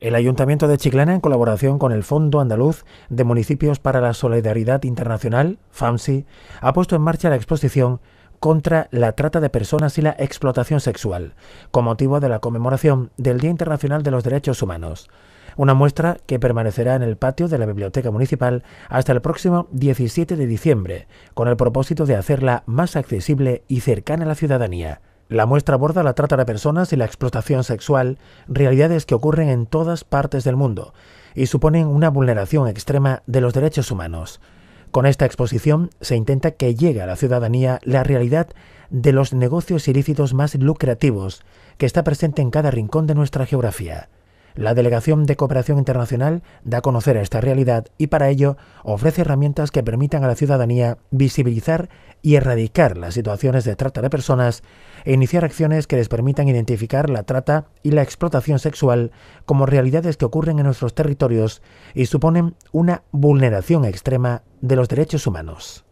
El Ayuntamiento de Chiclana, en colaboración con el Fondo Andaluz de Municipios para la Solidaridad Internacional, FAMSI, ha puesto en marcha la exposición contra la trata de personas y la explotación sexual, con motivo de la conmemoración del Día Internacional de los Derechos Humanos. Una muestra que permanecerá en el patio de la Biblioteca Municipal hasta el próximo 17 de diciembre, con el propósito de hacerla más accesible y cercana a la ciudadanía. La muestra aborda la trata de personas y la explotación sexual, realidades que ocurren en todas partes del mundo y suponen una vulneración extrema de los derechos humanos. Con esta exposición se intenta que llegue a la ciudadanía la realidad de los negocios ilícitos más lucrativos que está presente en cada rincón de nuestra geografía. La Delegación de Cooperación Internacional da a conocer esta realidad y para ello ofrece herramientas que permitan a la ciudadanía visibilizar y erradicar las situaciones de trata de personas e iniciar acciones que les permitan identificar la trata y la explotación sexual como realidades que ocurren en nuestros territorios y suponen una vulneración extrema de los derechos humanos.